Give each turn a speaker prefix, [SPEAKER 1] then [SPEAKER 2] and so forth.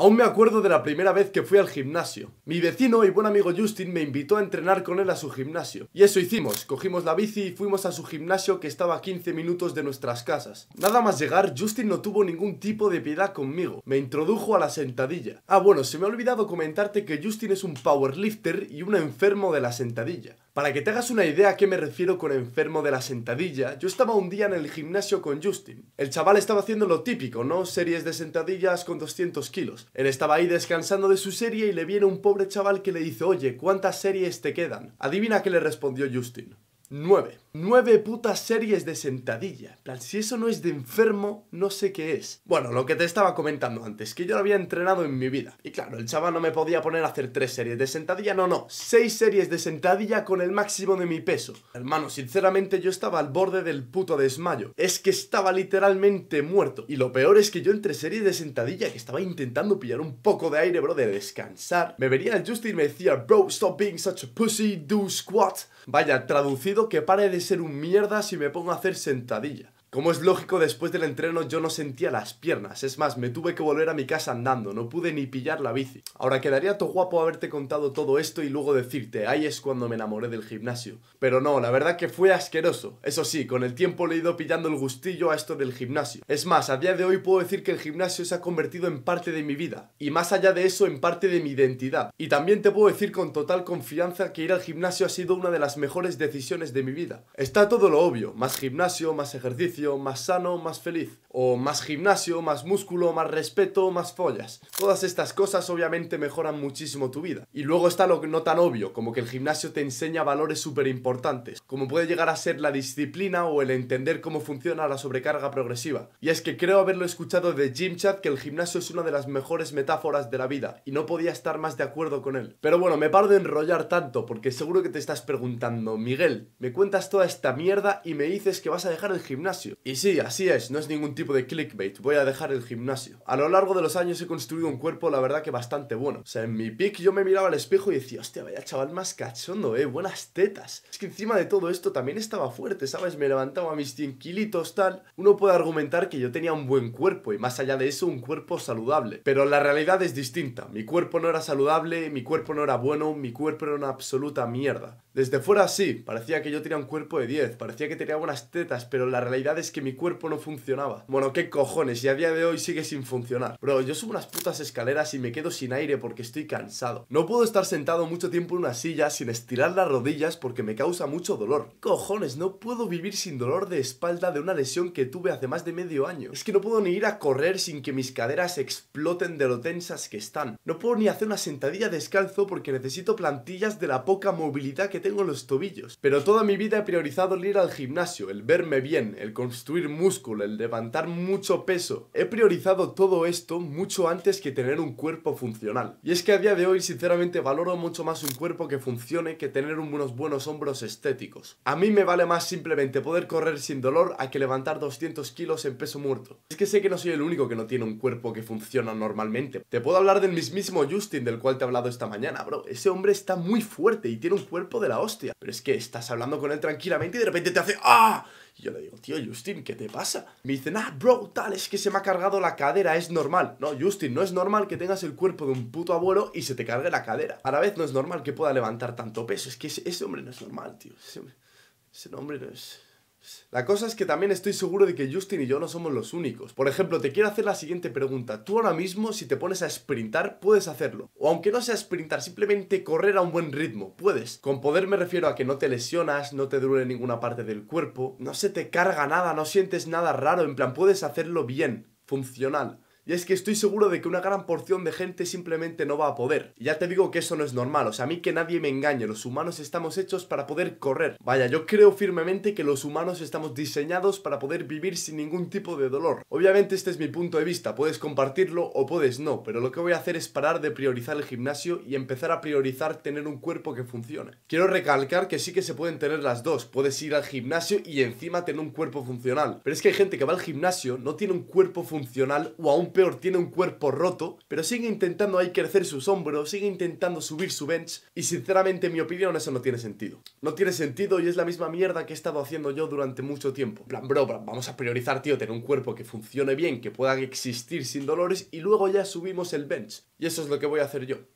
[SPEAKER 1] Aún me acuerdo de la primera vez que fui al gimnasio. Mi vecino y buen amigo Justin me invitó a entrenar con él a su gimnasio. Y eso hicimos, cogimos la bici y fuimos a su gimnasio que estaba a 15 minutos de nuestras casas. Nada más llegar, Justin no tuvo ningún tipo de piedad conmigo. Me introdujo a la sentadilla. Ah, bueno, se me ha olvidado comentarte que Justin es un powerlifter y un enfermo de la sentadilla. Para que te hagas una idea a qué me refiero con enfermo de la sentadilla, yo estaba un día en el gimnasio con Justin. El chaval estaba haciendo lo típico, ¿no? Series de sentadillas con 200 kilos. Él estaba ahí descansando de su serie y le viene un pobre chaval que le dice, oye, ¿cuántas series te quedan? Adivina qué le respondió Justin. 9. 9 putas series de sentadilla. plan, si eso no es de enfermo, no sé qué es. Bueno, lo que te estaba comentando antes, que yo lo había entrenado en mi vida. Y claro, el chaval no me podía poner a hacer 3 series de sentadilla, no, no. 6 series de sentadilla con el máximo de mi peso. Hermano, sinceramente yo estaba al borde del puto desmayo. Es que estaba literalmente muerto. Y lo peor es que yo entre series de sentadilla, que estaba intentando pillar un poco de aire, bro, de descansar, me venía el Justin y me decía, bro, stop being such a pussy, do squat. Vaya, traducido que pare de ser un mierda si me pongo a hacer sentadilla. Como es lógico, después del entreno yo no sentía las piernas, es más, me tuve que volver a mi casa andando, no pude ni pillar la bici. Ahora quedaría todo guapo haberte contado todo esto y luego decirte, ahí es cuando me enamoré del gimnasio. Pero no, la verdad que fue asqueroso. Eso sí, con el tiempo le he ido pillando el gustillo a esto del gimnasio. Es más, a día de hoy puedo decir que el gimnasio se ha convertido en parte de mi vida, y más allá de eso, en parte de mi identidad. Y también te puedo decir con total confianza que ir al gimnasio ha sido una de las mejores decisiones de mi vida. Está todo lo obvio, más gimnasio, más ejercicio más sano, más feliz. O más gimnasio, más músculo, más respeto, más follas. Todas estas cosas obviamente mejoran muchísimo tu vida. Y luego está lo que no tan obvio, como que el gimnasio te enseña valores súper importantes, como puede llegar a ser la disciplina o el entender cómo funciona la sobrecarga progresiva. Y es que creo haberlo escuchado de Jim Chat que el gimnasio es una de las mejores metáforas de la vida, y no podía estar más de acuerdo con él. Pero bueno, me paro de enrollar tanto, porque seguro que te estás preguntando, Miguel, me cuentas toda esta mierda y me dices que vas a dejar el gimnasio. Y sí, así es, no es ningún tipo de clickbait, voy a dejar el gimnasio. A lo largo de los años he construido un cuerpo, la verdad que bastante bueno. O sea, en mi pic yo me miraba al espejo y decía, hostia, vaya chaval más cachondo, eh, buenas tetas. Es que encima de todo esto también estaba fuerte, ¿sabes? Me levantaba mis 100 kilitos, tal. Uno puede argumentar que yo tenía un buen cuerpo y más allá de eso, un cuerpo saludable. Pero la realidad es distinta. Mi cuerpo no era saludable, mi cuerpo no era bueno, mi cuerpo era una absoluta mierda. Desde fuera sí, parecía que yo tenía un cuerpo de 10, parecía que tenía buenas tetas, pero la realidad es que mi cuerpo no funcionaba. Bueno, qué cojones, y a día de hoy sigue sin funcionar. Bro, yo subo unas putas escaleras y me quedo sin aire porque estoy cansado. No puedo estar sentado mucho tiempo en una silla sin estirar las rodillas porque me causa mucho dolor. Cojones, no puedo vivir sin dolor de espalda de una lesión que tuve hace más de medio año. Es que no puedo ni ir a correr sin que mis caderas exploten de lo tensas que están. No puedo ni hacer una sentadilla descalzo porque necesito plantillas de la poca movilidad que tengo tengo los tobillos. Pero toda mi vida he priorizado el ir al gimnasio, el verme bien, el construir músculo, el levantar mucho peso. He priorizado todo esto mucho antes que tener un cuerpo funcional. Y es que a día de hoy sinceramente valoro mucho más un cuerpo que funcione que tener unos buenos hombros estéticos. A mí me vale más simplemente poder correr sin dolor a que levantar 200 kilos en peso muerto. Es que sé que no soy el único que no tiene un cuerpo que funciona normalmente. Te puedo hablar del mismísimo Justin del cual te he hablado esta mañana, bro. Ese hombre está muy fuerte y tiene un cuerpo de la hostia. Pero es que estás hablando con él tranquilamente y de repente te hace ¡Ah! Y yo le digo, tío, Justin, ¿qué te pasa? Me dicen, ah, bro, tal, es que se me ha cargado la cadera, es normal. No, Justin, no es normal que tengas el cuerpo de un puto abuelo y se te cargue la cadera. A la vez no es normal que pueda levantar tanto peso. Es que ese, hombre no es normal, tío. Ese, ese hombre no es... La cosa es que también estoy seguro de que Justin y yo no somos los únicos. Por ejemplo, te quiero hacer la siguiente pregunta. Tú ahora mismo, si te pones a sprintar, puedes hacerlo. O aunque no sea sprintar, simplemente correr a un buen ritmo. Puedes. Con poder me refiero a que no te lesionas, no te duele ninguna parte del cuerpo, no se te carga nada, no sientes nada raro, en plan, puedes hacerlo bien, funcional. Y es que estoy seguro de que una gran porción de gente simplemente no va a poder. ya te digo que eso no es normal, o sea, a mí que nadie me engañe, los humanos estamos hechos para poder correr. Vaya, yo creo firmemente que los humanos estamos diseñados para poder vivir sin ningún tipo de dolor. Obviamente este es mi punto de vista, puedes compartirlo o puedes no, pero lo que voy a hacer es parar de priorizar el gimnasio y empezar a priorizar tener un cuerpo que funcione. Quiero recalcar que sí que se pueden tener las dos, puedes ir al gimnasio y encima tener un cuerpo funcional, pero es que hay gente que va al gimnasio, no tiene un cuerpo funcional o a un peor, tiene un cuerpo roto, pero sigue intentando ahí crecer sus hombros, sigue intentando subir su bench, y sinceramente, en mi opinión, eso no tiene sentido. No tiene sentido y es la misma mierda que he estado haciendo yo durante mucho tiempo. plan, bro, vamos a priorizar, tío, tener un cuerpo que funcione bien, que puedan existir sin dolores, y luego ya subimos el bench. Y eso es lo que voy a hacer yo.